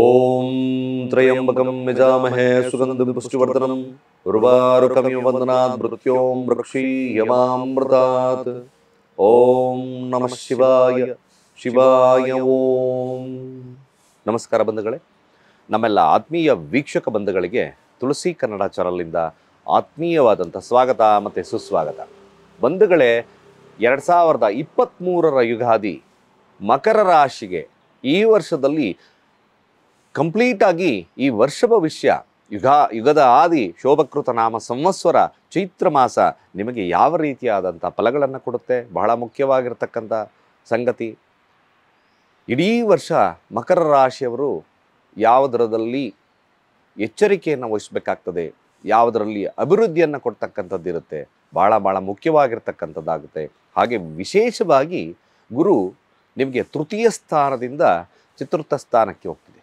ಓಂ ತ್ರಯಂಬಕಂ ಯಜಾಮಹೇ ಸುಗಂಧಂ ಪುಷ್ಟಿವರ್ಧನಂ ಉರ್ವಾರುಕಮಿವ ವಂದನಾತ್ ಮೃತ್ಯೋಂ ವೃಕ್ಷೀಯಮಾಮೃತಾತ್ ಓಂ ನಮಃ ಶಿವಾಯ ಶಿವಾಯ ಓಂ ನಮಸ್ಕಾರ ಬಂಧುಗಳೇ ನಮ್ಮೆಲ್ಲ ಆತ್ಮೀಯ ವೀಕ್ಷಕ ಬಂಧುಗಳಿಗೆ ತುಳಸಿ ಕನ್ನಡ ಚಾನಲಿಂದ ಆತ್ಮೀಯವಾದಂಥ ಸ್ವಾಗತ ಮತ್ತು ಸುಸ್ವಾಗತ ಬಂಧುಗಳೇ ಎರಡು ಸಾವಿರದ ಇಪ್ಪತ್ತ್ಮೂರರ ಯುಗಾದಿ ಮಕರ ರಾಶಿಗೆ ಈ ವರ್ಷದಲ್ಲಿ ಕಂಪ್ಲೀಟಾಗಿ ಈ ವರ್ಷ ಭವಿಷ್ಯ ಯುಗ ಯುಗದ ಆದಿ ಶೋಭಕೃತ ನಾಮ ಸಂವತ್ಸರ ಚೈತ್ರ ಮಾಸ ನಿಮಗೆ ಯಾವ ರೀತಿಯಾದಂಥ ಫಲಗಳನ್ನು ಕೊಡುತ್ತೆ ಬಹಳ ಮುಖ್ಯವಾಗಿರ್ತಕ್ಕಂಥ ಸಂಗತಿ ಇಡೀ ವರ್ಷ ಮಕರ ರಾಶಿಯವರು ಯಾವುದರಲ್ಲಿ ಎಚ್ಚರಿಕೆಯನ್ನು ವಹಿಸಬೇಕಾಗ್ತದೆ ಯಾವುದರಲ್ಲಿ ಅಭಿವೃದ್ಧಿಯನ್ನು ಕೊಡ್ತಕ್ಕಂಥದ್ದಿರುತ್ತೆ ಭಾಳ ಭಾಳ ಮುಖ್ಯವಾಗಿರ್ತಕ್ಕಂಥದ್ದಾಗುತ್ತೆ ಹಾಗೆ ವಿಶೇಷವಾಗಿ ಗುರು ನಿಮಗೆ ತೃತೀಯ ಸ್ಥಾನದಿಂದ ಚತುರ್ಥ ಸ್ಥಾನಕ್ಕೆ ಹೋಗ್ತಿದೆ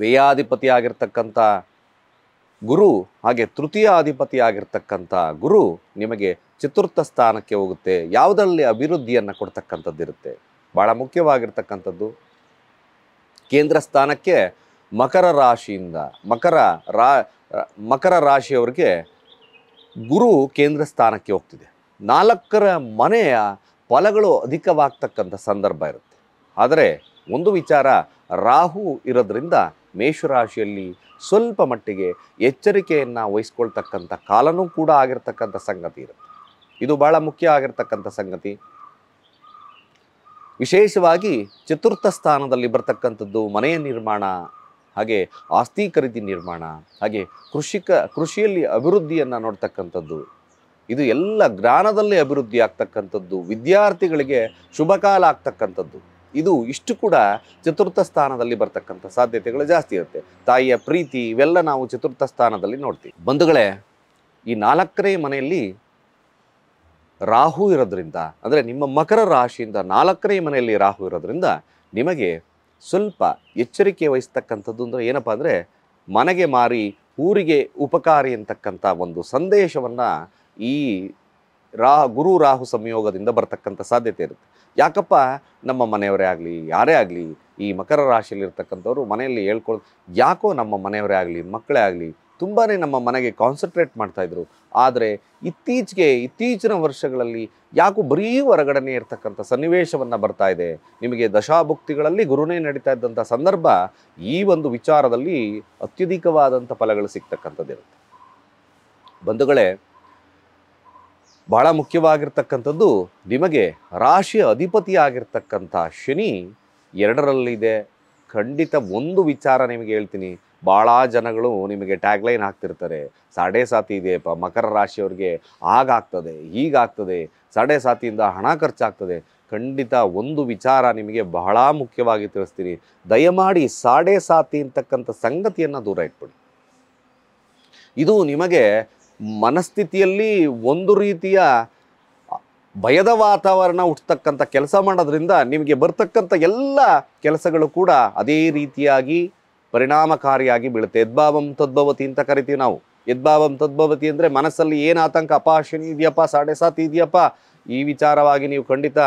ವ್ಯಯಾಧಿಪತಿ ಆಗಿರ್ತಕ್ಕಂಥ ಗುರು ಹಾಗೆ ತೃತೀಯ ಅಧಿಪತಿ ಆಗಿರ್ತಕ್ಕಂಥ ಗುರು ನಿಮಗೆ ಚತುರ್ಥ ಸ್ಥಾನಕ್ಕೆ ಹೋಗುತ್ತೆ ಯಾವುದರಲ್ಲಿ ಅಭಿವೃದ್ಧಿಯನ್ನು ಕೊಡ್ತಕ್ಕಂಥದ್ದಿರುತ್ತೆ ಭಾಳ ಮುಖ್ಯವಾಗಿರ್ತಕ್ಕಂಥದ್ದು ಕೇಂದ್ರ ಸ್ಥಾನಕ್ಕೆ ಮಕರ ರಾಶಿಯಿಂದ ಮಕರ ರಾ ಮಕರ ರಾಶಿಯವರಿಗೆ ಗುರು ಕೇಂದ್ರ ಸ್ಥಾನಕ್ಕೆ ಹೋಗ್ತಿದೆ ನಾಲ್ಕರ ಮನೆಯ ಫಲಗಳು ಅಧಿಕವಾಗ್ತಕ್ಕಂಥ ಸಂದರ್ಭ ಇರುತ್ತೆ ಆದರೆ ಒಂದು ವಿಚಾರ ರಾಹು ಇರೋದ್ರಿಂದ ಮೇಷರಾಶಿಯಲ್ಲಿ ಸ್ವಲ್ಪ ಮಟ್ಟಿಗೆ ಎಚ್ಚರಿಕೆಯನ್ನು ವಹಿಸ್ಕೊಳ್ತಕ್ಕಂಥ ಕಾಲನೂ ಕೂಡ ಆಗಿರ್ತಕ್ಕಂಥ ಸಂಗತಿ ಇರುತ್ತೆ ಇದು ಭಾಳ ಮುಖ್ಯ ಆಗಿರ್ತಕ್ಕಂಥ ಸಂಗತಿ ವಿಶೇಷವಾಗಿ ಚತುರ್ಥ ಸ್ಥಾನದಲ್ಲಿ ಬರ್ತಕ್ಕಂಥದ್ದು ಮನೆಯ ನಿರ್ಮಾಣ ಹಾಗೆ ಆಸ್ತಿ ಖರೀದಿ ನಿರ್ಮಾಣ ಹಾಗೆ ಕೃಷಿಕ ಕೃಷಿಯಲ್ಲಿ ಅಭಿವೃದ್ಧಿಯನ್ನು ನೋಡ್ತಕ್ಕಂಥದ್ದು ಇದು ಎಲ್ಲ ಜ್ಞಾನದಲ್ಲೇ ಅಭಿವೃದ್ಧಿ ಆಗ್ತಕ್ಕಂಥದ್ದು ವಿದ್ಯಾರ್ಥಿಗಳಿಗೆ ಶುಭಕಾಲ ಆಗ್ತಕ್ಕಂಥದ್ದು ಇದು ಇಷ್ಟು ಕೂಡ ಚತುರ್ಥ ಸ್ಥಾನದಲ್ಲಿ ಬರ್ತಕ್ಕಂಥ ಸಾಧ್ಯತೆಗಳು ಜಾಸ್ತಿ ಇರುತ್ತೆ ತಾಯಿಯ ಪ್ರೀತಿ ಇವೆಲ್ಲ ನಾವು ಚತುರ್ಥ ಸ್ಥಾನದಲ್ಲಿ ನೋಡ್ತೀವಿ ಬಂಧುಗಳೇ ಈ ನಾಲ್ಕನೇ ಮನೆಯಲ್ಲಿ ರಾಹು ಇರೋದ್ರಿಂದ ಅಂದರೆ ನಿಮ್ಮ ಮಕರ ರಾಶಿಯಿಂದ ನಾಲ್ಕನೇ ಮನೆಯಲ್ಲಿ ರಾಹು ಇರೋದ್ರಿಂದ ನಿಮಗೆ ಸ್ವಲ್ಪ ಎಚ್ಚರಿಕೆ ವಹಿಸ್ತಕ್ಕಂಥದ್ದು ಅಂದರೆ ಏನಪ್ಪ ಅಂದರೆ ಮನೆಗೆ ಮಾರಿ ಊರಿಗೆ ಉಪಕಾರಿ ಅಂತಕ್ಕಂಥ ಒಂದು ಸಂದೇಶವನ್ನು ಈ ರಾಹು ಗುರು ರಾಹು ಸಂಯೋಗದಿಂದ ಬರ್ತಕ್ಕಂಥ ಸಾಧ್ಯತೆ ಇರುತ್ತೆ ಯಾಕಪ್ಪ ನಮ್ಮ ಮನೆಯವರೇ ಆಗಲಿ ಯಾರೇ ಆಗಲಿ ಈ ಮಕರ ರಾಶಿಯಲ್ಲಿರ್ತಕ್ಕಂಥವ್ರು ಮನೆಯಲ್ಲಿ ಹೇಳ್ಕೊಳ್ ಯಾಕೋ ನಮ್ಮ ಮನೆಯವರೇ ಆಗಲಿ ಮಕ್ಕಳೇ ಆಗಲಿ ತುಂಬಾ ನಮ್ಮ ಮನೆಗೆ ಕಾನ್ಸಂಟ್ರೇಟ್ ಮಾಡ್ತಾಯಿದ್ರು ಆದರೆ ಇತ್ತೀಚೆಗೆ ಇತ್ತೀಚಿನ ವರ್ಷಗಳಲ್ಲಿ ಯಾಕೋ ಬರೀ ಹೊರಗಡೆ ಇರ್ತಕ್ಕಂಥ ಸನ್ನಿವೇಶವನ್ನು ಬರ್ತಾ ಇದೆ ನಿಮಗೆ ದಶಾಭುಕ್ತಿಗಳಲ್ಲಿ ಗುರುನೇ ನಡೀತಾ ಇದ್ದಂಥ ಸಂದರ್ಭ ಈ ಒಂದು ವಿಚಾರದಲ್ಲಿ ಅತ್ಯಧಿಕವಾದಂಥ ಫಲಗಳು ಸಿಗ್ತಕ್ಕಂಥದ್ದಿರುತ್ತೆ ಬಂಧುಗಳೇ ಬಹಳ ಮುಖ್ಯವಾಗಿರ್ತಕ್ಕಂಥದ್ದು ನಿಮಗೆ ರಾಶಿಯ ಅಧಿಪತಿಯಾಗಿರ್ತಕ್ಕಂಥ ಶನಿ ಎರಡರಲ್ಲಿದೆ ಖಂಡಿತ ಒಂದು ವಿಚಾರ ನಿಮಗೆ ಹೇಳ್ತೀನಿ ಭಾಳ ಜನಗಳು ನಿಮಗೆ ಟ್ಯಾಗ್ಲೈನ್ ಹಾಕ್ತಿರ್ತಾರೆ ಸಾಡೆ ಸಾತಿ ಇದೆ ಪ ಮಕರ ರಾಶಿಯವ್ರಿಗೆ ಆಗಾಗ್ತದೆ ಹೀಗಾಗ್ತದೆ ಸಾಡೆ ಸಾತಿಯಿಂದ ಹಣ ಖರ್ಚಾಗ್ತದೆ ಖಂಡಿತ ಒಂದು ವಿಚಾರ ನಿಮಗೆ ಬಹಳ ಮುಖ್ಯವಾಗಿ ತಿಳಿಸ್ತೀನಿ ದಯಮಾಡಿ ಸಾಡೆ ಸಾತಿ ಅಂತಕ್ಕಂಥ ಸಂಗತಿಯನ್ನು ದೂರ ಇಟ್ಬಿಡಿ ಇದು ನಿಮಗೆ ಮನಸ್ಥಿತಿಯಲ್ಲಿ ಒಂದು ರೀತಿಯ ಭಯದ ವಾತಾವರಣ ಹುಟ್ಟತಕ್ಕಂಥ ಕೆಲಸ ಮಾಡೋದ್ರಿಂದ ನಿಮಗೆ ಬರ್ತಕ್ಕಂಥ ಎಲ್ಲ ಕೆಲಸಗಳು ಕೂಡ ಅದೇ ರೀತಿಯಾಗಿ ಪರಿಣಾಮಕಾರಿಯಾಗಿ ಬೀಳುತ್ತೆ ಯದ್ಭಾವಂ ತದ್ಭವತಿ ಅಂತ ಕರಿತೀವಿ ನಾವು ಯದ್ಭಾವಂ ತದ್ಭವತಿ ಅಂದರೆ ಮನಸ್ಸಲ್ಲಿ ಏನು ಆತಂಕ ಅಪಾಶನಿ ಇದೆಯಪ್ಪ ಸಾಡೆ ಸಾತ್ ಇದೆಯಪ್ಪ ಈ ವಿಚಾರವಾಗಿ ನೀವು ಖಂಡಿತ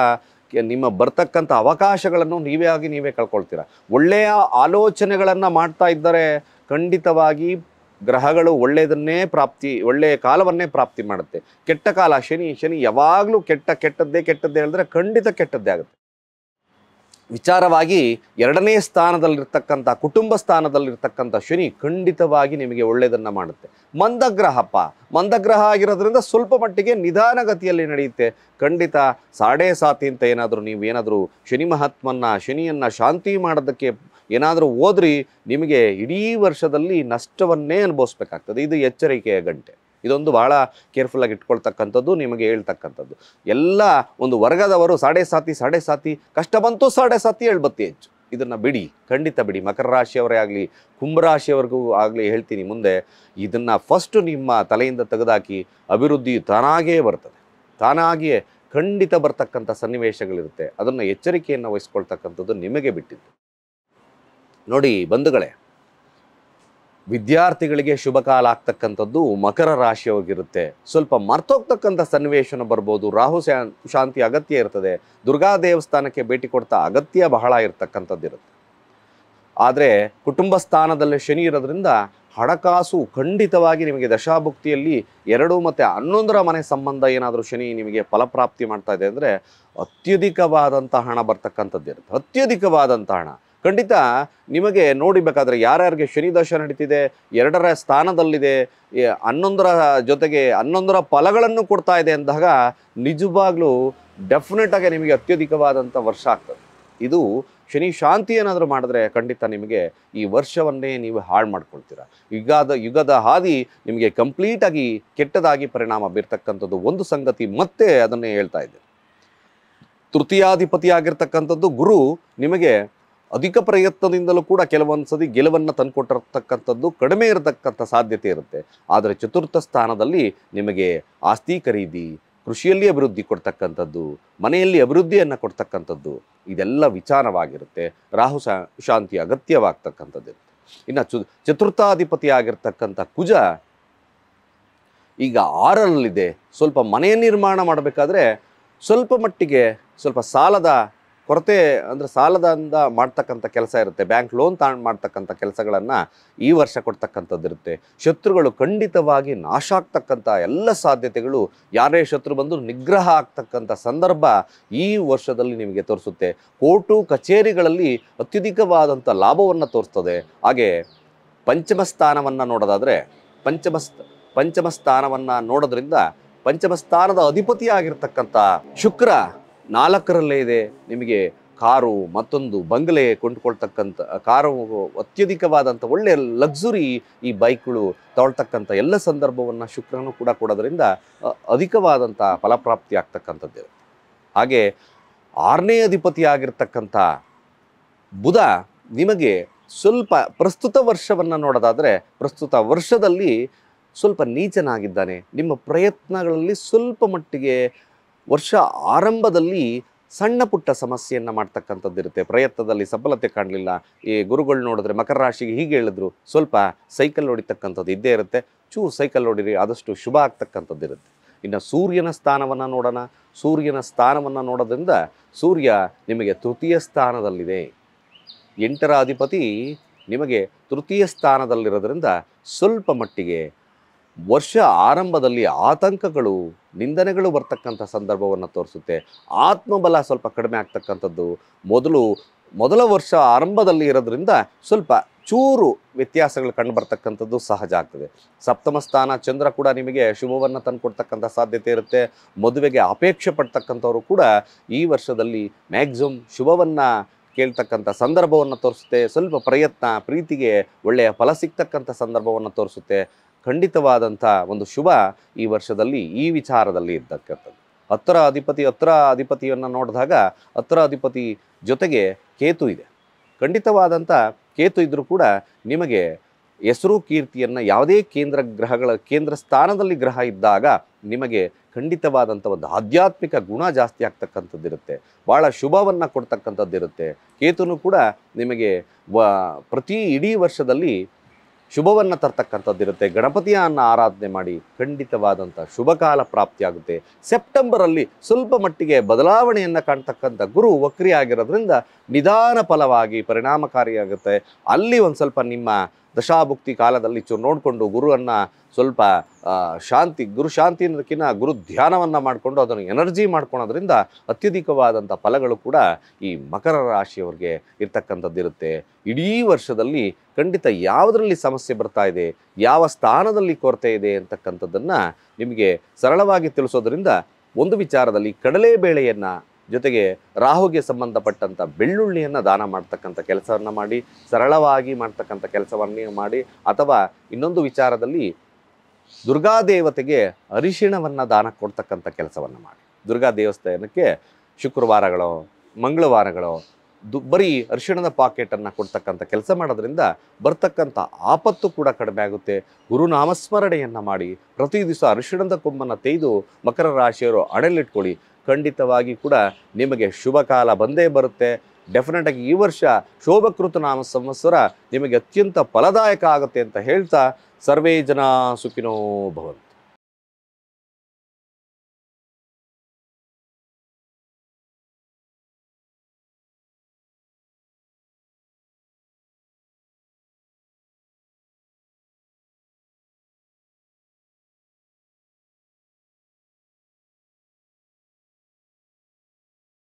ನಿಮ್ಮ ಬರ್ತಕ್ಕಂಥ ಅವಕಾಶಗಳನ್ನು ನೀವೇ ಆಗಿ ನೀವೇ ಕಳ್ಕೊಳ್ತೀರ ಒಳ್ಳೆಯ ಆಲೋಚನೆಗಳನ್ನು ಮಾಡ್ತಾ ಇದ್ದರೆ ಖಂಡಿತವಾಗಿ ಗ್ರಹಗಳು ಒಳ್ಳೆಯದನ್ನೇ ಪ್ರಾಪ್ತಿ ಒಳ್ಳೆಯ ಕಾಲವನ್ನೇ ಪ್ರಾಪ್ತಿ ಮಾಡುತ್ತೆ ಕೆಟ್ಟ ಕಾಲ ಶನಿ ಶನಿ ಯಾವಾಗಲೂ ಕೆಟ್ಟ ಕೆಟ್ಟದ್ದೇ ಕೆಟ್ಟದ್ದೇ ಹೇಳಿದ್ರೆ ಖಂಡಿತ ಕೆಟ್ಟದ್ದೇ ಆಗುತ್ತೆ ವಿಚಾರವಾಗಿ ಎರಡನೇ ಸ್ಥಾನದಲ್ಲಿರ್ತಕ್ಕಂಥ ಕುಟುಂಬ ಸ್ಥಾನದಲ್ಲಿರ್ತಕ್ಕಂಥ ಶನಿ ಖಂಡಿತವಾಗಿ ನಿಮಗೆ ಒಳ್ಳೆಯದನ್ನು ಮಾಡುತ್ತೆ ಮಂದಗ್ರಹಪ್ಪ ಮಂದಗ್ರಹ ಆಗಿರೋದ್ರಿಂದ ಸ್ವಲ್ಪ ಮಟ್ಟಿಗೆ ನಿಧಾನಗತಿಯಲ್ಲಿ ನಡೆಯುತ್ತೆ ಖಂಡಿತ ಸಾಡೆ ಸಾತಿ ಅಂತ ಏನಾದರೂ ನೀವೇನಾದರೂ ಶನಿ ಮಹಾತ್ಮನ್ನ ಶನಿಯನ್ನು ಶಾಂತಿ ಮಾಡೋದಕ್ಕೆ ಏನಾದರೂ ಹೋದ್ರಿ ನಿಮಗೆ ಇಡೀ ವರ್ಷದಲ್ಲಿ ನಷ್ಟವನ್ನೇ ಅನುಭವಿಸ್ಬೇಕಾಗ್ತದೆ ಇದು ಎಚ್ಚರಿಕೆಯ ಗಂಟೆ ಇದೊಂದು ಭಾಳ ಕೇರ್ಫುಲ್ಲಾಗಿ ಇಟ್ಕೊಳ್ತಕ್ಕಂಥದ್ದು ನಿಮಗೆ ಹೇಳ್ತಕ್ಕಂಥದ್ದು ಎಲ್ಲ ಒಂದು ವರ್ಗದವರು ಸಾಡೆ ಸಾತಿ ಸಾಡೆ ಸಾತಿ ಕಷ್ಟ ಬಂತು ಸಾಡೆ ಸಾತಿ ಹೇಳ್ಬತ್ತಿ ಹೆಚ್ಚು ಇದನ್ನು ಬಿಡಿ ಖಂಡಿತ ಬಿಡಿ ಮಕರ ರಾಶಿಯವರೇ ಆಗಲಿ ಕುಂಭರಾಶಿಯವರೆಗೂ ಆಗಲಿ ಹೇಳ್ತೀನಿ ಮುಂದೆ ಇದನ್ನು ಫಸ್ಟು ನಿಮ್ಮ ತಲೆಯಿಂದ ತೆಗೆದಾಕಿ ಅಭಿವೃದ್ಧಿ ತಾನಾಗೇ ಬರ್ತದೆ ತಾನಾಗಿಯೇ ಖಂಡಿತ ಬರ್ತಕ್ಕಂಥ ಸನ್ನಿವೇಶಗಳಿರುತ್ತೆ ಅದನ್ನು ಎಚ್ಚರಿಕೆಯನ್ನು ವಹಿಸ್ಕೊಳ್ತಕ್ಕಂಥದ್ದು ನಿಮಗೆ ಬಿಟ್ಟಿದ್ದು ನೋಡಿ ಬಂಧುಗಳೇ ವಿದ್ಯಾರ್ಥಿಗಳಿಗೆ ಶುಭ ಕಾಲ ಆಗ್ತಕ್ಕಂಥದ್ದು ಮಕರ ಹೋಗಿರುತ್ತೆ ಸ್ವಲ್ಪ ಮರ್ತೋಗ್ತಕ್ಕಂಥ ಸನ್ನಿವೇಶನ ಬರ್ಬೋದು ರಾಹು ಶಾಂತಿ ಅಗತ್ಯ ಇರ್ತದೆ ದುರ್ಗಾ ದೇವಸ್ಥಾನಕ್ಕೆ ಭೇಟಿ ಕೊಡ್ತಾ ಅಗತ್ಯ ಬಹಳ ಇರುತ್ತೆ ಆದರೆ ಕುಟುಂಬ ಸ್ಥಾನದಲ್ಲಿ ಶನಿ ಇರೋದ್ರಿಂದ ಹಣಕಾಸು ಖಂಡಿತವಾಗಿ ನಿಮಗೆ ದಶಾಭುಕ್ತಿಯಲ್ಲಿ ಎರಡು ಮತ್ತು ಹನ್ನೊಂದರ ಮನೆ ಸಂಬಂಧ ಏನಾದರೂ ಶನಿ ನಿಮಗೆ ಫಲಪ್ರಾಪ್ತಿ ಮಾಡ್ತಾ ಇದೆ ಅಂದರೆ ಅತ್ಯಧಿಕವಾದಂಥ ಹಣ ಇರುತ್ತೆ ಅತ್ಯಧಿಕವಾದಂಥ ಹಣ ಖಂಡಿತ ನಿಮಗೆ ನೋಡಿಬೇಕಾದ್ರೆ ಯಾರ್ಯಾರಿಗೆ ಶನಿದೋಷ ನಡೀತಿದೆ ಎರಡರ ಸ್ಥಾನದಲ್ಲಿದೆ ಹನ್ನೊಂದರ ಜೊತೆಗೆ ಹನ್ನೊಂದರ ಫಲಗಳನ್ನು ಕೊಡ್ತಾ ಇದೆ ಅಂದಾಗ ನಿಜವಾಗ್ಲೂ ಡೆಫಿನೆಟಾಗಿ ನಿಮಗೆ ಅತ್ಯಧಿಕವಾದಂಥ ವರ್ಷ ಆಗ್ತದೆ ಇದು ಶನಿ ಶಾಂತಿ ಏನಾದರೂ ಮಾಡಿದ್ರೆ ಖಂಡಿತ ನಿಮಗೆ ಈ ವರ್ಷವನ್ನೇ ನೀವು ಹಾಳು ಮಾಡ್ಕೊಳ್ತೀರ ಯುಗದ ಯುಗದ ಹಾದಿ ನಿಮಗೆ ಕಂಪ್ಲೀಟಾಗಿ ಕೆಟ್ಟದಾಗಿ ಪರಿಣಾಮ ಬೀರ್ತಕ್ಕಂಥದ್ದು ಒಂದು ಸಂಗತಿ ಮತ್ತೆ ಅದನ್ನೇ ಹೇಳ್ತಾ ಇದ್ದೆ ತೃತೀಯಾಧಿಪತಿಯಾಗಿರ್ತಕ್ಕಂಥದ್ದು ಗುರು ನಿಮಗೆ ಅಧಿಕ ಪ್ರಯತ್ನದಿಂದಲೂ ಕೂಡ ಕೆಲವೊಂದು ಸತಿ ಗೆಲುವನ್ನು ತಂದುಕೊಟ್ಟಿರ್ತಕ್ಕಂಥದ್ದು ಕಡಿಮೆ ಇರತಕ್ಕಂಥ ಸಾಧ್ಯತೆ ಇರುತ್ತೆ ಆದರೆ ಚತುರ್ಥ ಸ್ಥಾನದಲ್ಲಿ ನಿಮಗೆ ಆಸ್ತಿ ಖರೀದಿ ಕೃಷಿಯಲ್ಲಿ ಅಭಿವೃದ್ಧಿ ಕೊಡ್ತಕ್ಕಂಥದ್ದು ಮನೆಯಲ್ಲಿ ಅಭಿವೃದ್ಧಿಯನ್ನು ಕೊಡ್ತಕ್ಕಂಥದ್ದು ಇದೆಲ್ಲ ವಿಚಾರವಾಗಿರುತ್ತೆ ರಾಹು ಶಾಂತಿ ಅಗತ್ಯವಾಗ್ತಕ್ಕಂಥದ್ದಿರುತ್ತೆ ಇನ್ನು ಚು ಚತುರ್ಥಾಧಿಪತಿ ಆಗಿರ್ತಕ್ಕಂಥ ಕುಜ ಈಗ ಆರರಲ್ಲಿದೆ ಸ್ವಲ್ಪ ಮನೆ ನಿರ್ಮಾಣ ಮಾಡಬೇಕಾದ್ರೆ ಸ್ವಲ್ಪ ಮಟ್ಟಿಗೆ ಸ್ವಲ್ಪ ಸಾಲದ ಕೊರತೆ ಅಂದರೆ ಸಾಲದಿಂದ ಮಾಡ್ತಕ್ಕಂಥ ಕೆಲಸ ಇರುತ್ತೆ ಬ್ಯಾಂಕ್ ಲೋನ್ ತಾಂಡ್ ಮಾಡ್ತಕ್ಕಂಥ ಕೆಲಸಗಳನ್ನು ಈ ವರ್ಷ ಕೊಡ್ತಕ್ಕಂಥದ್ದಿರುತ್ತೆ ಶತ್ರುಗಳು ಖಂಡಿತವಾಗಿ ನಾಶ ಆಗ್ತಕ್ಕಂಥ ಎಲ್ಲ ಸಾಧ್ಯತೆಗಳು ಯಾರೇ ಶತ್ರು ಬಂದರೂ ನಿಗ್ರಹ ಆಗ್ತಕ್ಕಂಥ ಸಂದರ್ಭ ಈ ವರ್ಷದಲ್ಲಿ ನಿಮಗೆ ತೋರಿಸುತ್ತೆ ಕೋರ್ಟು ಕಚೇರಿಗಳಲ್ಲಿ ಅತ್ಯಧಿಕವಾದಂಥ ಲಾಭವನ್ನು ತೋರಿಸ್ತದೆ ಹಾಗೆ ಪಂಚಮ ಸ್ಥಾನವನ್ನು ನೋಡೋದಾದರೆ ಪಂಚಮಸ್ ಪಂಚಮ ಸ್ಥಾನವನ್ನು ನೋಡೋದ್ರಿಂದ ಪಂಚಮ ಸ್ಥಾನದ ಅಧಿಪತಿಯಾಗಿರ್ತಕ್ಕಂಥ ಶುಕ್ರ ನಾಲ್ಕರಲ್ಲೇ ಇದೆ ನಿಮಗೆ ಕಾರು ಮತ್ತೊಂದು ಬಂಗಲೆ ಕೊಂಡುಕೊಳ್ತಕ್ಕಂಥ ಕಾರು ಅತ್ಯಧಿಕವಾದಂಥ ಒಳ್ಳೆಯ ಲಕ್ಸುರಿ ಈ ಬೈಕ್ಗಳು ತಗೊಳ್ತಕ್ಕಂಥ ಎಲ್ಲ ಸಂದರ್ಭವನ್ನು ಶುಕ್ರನು ಕೂಡ ಕೊಡೋದರಿಂದ ಅಧಿಕವಾದಂಥ ಫಲಪ್ರಾಪ್ತಿ ಆಗ್ತಕ್ಕಂಥದ್ದು ಹಾಗೆ ಆರನೇ ಅಧಿಪತಿಯಾಗಿರ್ತಕ್ಕಂಥ ಬುಧ ನಿಮಗೆ ಸ್ವಲ್ಪ ಪ್ರಸ್ತುತ ವರ್ಷವನ್ನು ನೋಡೋದಾದರೆ ಪ್ರಸ್ತುತ ವರ್ಷದಲ್ಲಿ ಸ್ವಲ್ಪ ನೀಚನಾಗಿದ್ದಾನೆ ನಿಮ್ಮ ಪ್ರಯತ್ನಗಳಲ್ಲಿ ಸ್ವಲ್ಪ ಮಟ್ಟಿಗೆ ವರ್ಷ ಆರಂಭದಲ್ಲಿ ಸಣ್ಣ ಪುಟ್ಟ ಸಮಸ್ಯೆಯನ್ನು ಮಾಡ್ತಕ್ಕಂಥದ್ದಿರುತ್ತೆ ಇರುತ್ತೆ ಪ್ರಯತ್ನದಲ್ಲಿ ಸಫಲತೆ ಕಾಣಲಿಲ್ಲ ಈ ಗುರುಗಳು ನೋಡಿದ್ರೆ ಮಕರ ರಾಶಿಗೆ ಹೀಗೆ ಹೇಳಿದ್ರು ಸ್ವಲ್ಪ ಸೈಕಲ್ ಹೊಡಿತಕ್ಕಂಥದ್ದು ಇದ್ದೇ ಇರುತ್ತೆ ಚೂರು ಸೈಕಲ್ ಹೊಡಿರಿ ಆದಷ್ಟು ಶುಭ ಆಗ್ತಕ್ಕಂಥದ್ದಿರುತ್ತೆ ಇರುತ್ತೆ ಇನ್ನು ಸೂರ್ಯನ ಸ್ಥಾನವನ್ನು ನೋಡೋಣ ಸೂರ್ಯನ ಸ್ಥಾನವನ್ನು ನೋಡೋದ್ರಿಂದ ಸೂರ್ಯ ನಿಮಗೆ ತೃತೀಯ ಸ್ಥಾನದಲ್ಲಿದೆ ಎಂಟರ ಅಧಿಪತಿ ನಿಮಗೆ ತೃತೀಯ ಸ್ಥಾನದಲ್ಲಿರೋದ್ರಿಂದ ಸ್ವಲ್ಪ ಮಟ್ಟಿಗೆ ವರ್ಷ ಆರಂಭದಲ್ಲಿ ಆತಂಕಗಳು ನಿಂದನೆಗಳು ಬರ್ತಕ್ಕಂಥ ಸಂದರ್ಭವನ್ನು ತೋರಿಸುತ್ತೆ ಆತ್ಮಬಲ ಸ್ವಲ್ಪ ಕಡಿಮೆ ಆಗ್ತಕ್ಕಂಥದ್ದು ಮೊದಲು ಮೊದಲ ವರ್ಷ ಆರಂಭದಲ್ಲಿ ಇರೋದ್ರಿಂದ ಸ್ವಲ್ಪ ಚೂರು ವ್ಯತ್ಯಾಸಗಳು ಕಂಡು ಬರ್ತಕ್ಕಂಥದ್ದು ಸಹಜ ಆಗ್ತದೆ ಸಪ್ತಮ ಸ್ಥಾನ ಚಂದ್ರ ಕೂಡ ನಿಮಗೆ ಶುಭವನ್ನು ತಂದುಕೊಡ್ತಕ್ಕಂಥ ಸಾಧ್ಯತೆ ಇರುತ್ತೆ ಮದುವೆಗೆ ಅಪೇಕ್ಷೆ ಪಡ್ತಕ್ಕಂಥವರು ಕೂಡ ಈ ವರ್ಷದಲ್ಲಿ ಮ್ಯಾಕ್ಸಿಮಮ್ ಶುಭವನ್ನು ಕೇಳ್ತಕ್ಕಂಥ ಸಂದರ್ಭವನ್ನು ತೋರಿಸುತ್ತೆ ಸ್ವಲ್ಪ ಪ್ರಯತ್ನ ಪ್ರೀತಿಗೆ ಒಳ್ಳೆಯ ಫಲ ಸಿಗ್ತಕ್ಕಂಥ ಸಂದರ್ಭವನ್ನು ತೋರಿಸುತ್ತೆ ಖಂಡಿತವಾದಂಥ ಒಂದು ಶುಭ ಈ ವರ್ಷದಲ್ಲಿ ಈ ವಿಚಾರದಲ್ಲಿ ಇದ್ದಕ್ಕಂಥದ್ದು ಹತ್ರ ಅಧಿಪತಿ ಹತ್ರ ಅಧಿಪತಿಯನ್ನು ನೋಡಿದಾಗ ಹತ್ರ ಅಧಿಪತಿ ಜೊತೆಗೆ ಕೇತು ಇದೆ ಖಂಡಿತವಾದಂಥ ಕೇತು ಇದ್ದರೂ ಕೂಡ ನಿಮಗೆ ಹೆಸರು ಕೀರ್ತಿಯನ್ನು ಯಾವುದೇ ಕೇಂದ್ರ ಗ್ರಹಗಳ ಕೇಂದ್ರ ಸ್ಥಾನದಲ್ಲಿ ಗ್ರಹ ಇದ್ದಾಗ ನಿಮಗೆ ಖಂಡಿತವಾದಂಥ ಒಂದು ಆಧ್ಯಾತ್ಮಿಕ ಗುಣ ಜಾಸ್ತಿ ಆಗ್ತಕ್ಕಂಥದ್ದಿರುತ್ತೆ ಭಾಳ ಶುಭವನ್ನು ಕೊಡ್ತಕ್ಕಂಥದ್ದಿರುತ್ತೆ ಕೇತುನು ಕೂಡ ನಿಮಗೆ ವ ಪ್ರತಿ ಇಡೀ ವರ್ಷದಲ್ಲಿ ಶುಭವನ್ನು ತರ್ತಕ್ಕಂಥದ್ದಿರುತ್ತೆ ಗಣಪತಿಯನ್ನು ಆರಾಧನೆ ಮಾಡಿ ಖಂಡಿತವಾದಂಥ ಶುಭಕಾಲ ಪ್ರಾಪ್ತಿಯಾಗುತ್ತೆ ಸೆಪ್ಟೆಂಬರಲ್ಲಿ ಸ್ವಲ್ಪ ಮಟ್ಟಿಗೆ ಬದಲಾವಣೆಯನ್ನು ಕಾಣ್ತಕ್ಕಂಥ ಗುರು ವಕ್ರಿಯಾಗಿರೋದ್ರಿಂದ ನಿಧಾನ ಫಲವಾಗಿ ಪರಿಣಾಮಕಾರಿಯಾಗುತ್ತೆ ಅಲ್ಲಿ ಒಂದು ಸ್ವಲ್ಪ ನಿಮ್ಮ ದಶಾಭುಕ್ತಿ ಕಾಲದಲ್ಲಿ ಚೂರು ನೋಡಿಕೊಂಡು ಗುರುವನ್ನು ಸ್ವಲ್ಪ ಶಾಂತಿ ಗುರು ಶಾಂತಿ ಅನ್ನೋದಕ್ಕಿಂತ ಗುರು ಧ್ಯಾನವನ್ನು ಮಾಡಿಕೊಂಡು ಅದನ್ನು ಎನರ್ಜಿ ಮಾಡ್ಕೊಳೋದ್ರಿಂದ ಅತ್ಯಧಿಕವಾದಂಥ ಫಲಗಳು ಕೂಡ ಈ ಮಕರ ರಾಶಿಯವ್ರಿಗೆ ಇರ್ತಕ್ಕಂಥದ್ದಿರುತ್ತೆ ಇಡೀ ವರ್ಷದಲ್ಲಿ ಖಂಡಿತ ಯಾವುದರಲ್ಲಿ ಸಮಸ್ಯೆ ಬರ್ತಾ ಇದೆ ಯಾವ ಸ್ಥಾನದಲ್ಲಿ ಕೊರತೆ ಇದೆ ಅಂತಕ್ಕಂಥದ್ದನ್ನು ನಿಮಗೆ ಸರಳವಾಗಿ ತಿಳಿಸೋದ್ರಿಂದ ಒಂದು ವಿಚಾರದಲ್ಲಿ ಕಡಲೆಬೇಳೆಯನ್ನು ಜೊತೆಗೆ ರಾಹುಗೆ ಸಂಬಂಧಪಟ್ಟಂಥ ಬೆಳ್ಳುಳ್ಳಿಯನ್ನು ದಾನ ಮಾಡ್ತಕ್ಕಂಥ ಕೆಲಸವನ್ನು ಮಾಡಿ ಸರಳವಾಗಿ ಮಾಡ್ತಕ್ಕಂಥ ಕೆಲಸವನ್ನೇ ಮಾಡಿ ಅಥವಾ ಇನ್ನೊಂದು ವಿಚಾರದಲ್ಲಿ ದುರ್ಗಾದೇವತೆಗೆ ಅರಿಶಿಣವನ್ನು ದಾನ ಕೊಡ್ತಕ್ಕಂಥ ಕೆಲಸವನ್ನು ಮಾಡಿ ದುರ್ಗಾ ದೇವಸ್ಥಾನಕ್ಕೆ ಶುಕ್ರವಾರಗಳು ಮಂಗಳವಾರಗಳು ದು ಬರೀ ಅರಿಶಿಣದ ಪಾಕೆಟನ್ನು ಕೊಡ್ತಕ್ಕಂಥ ಕೆಲಸ ಮಾಡೋದ್ರಿಂದ ಬರ್ತಕ್ಕಂಥ ಆಪತ್ತು ಕೂಡ ಕಡಿಮೆ ಆಗುತ್ತೆ ಗುರುನಾಮಸ್ಮರಣೆಯನ್ನು ಮಾಡಿ ಪ್ರತಿ ದಿವಸ ಅರಿಶಿಣದ ಕೊಮ್ಮನ್ನು ತೆಗೆದು ಮಕರ ರಾಶಿಯವರು ಅಡಲಿಟ್ಕೊಳ್ಳಿ ಖಂಡಿತವಾಗಿ ಕೂಡ ನಿಮಗೆ ಶುಭ ಕಾಲ ಬಂದೇ ಬರುತ್ತೆ ಡೆಫಿನೆಟಾಗಿ ಈ ವರ್ಷ ನಾಮ ಸಂವತ್ಸರ ನಿಮಗೆ ಅತ್ಯಂತ ಫಲದಾಯಕ ಆಗುತ್ತೆ ಅಂತ ಹೇಳ್ತಾ ಸರ್ವೇ ಜನ ಸುಖಿನೋ ಭವಂತು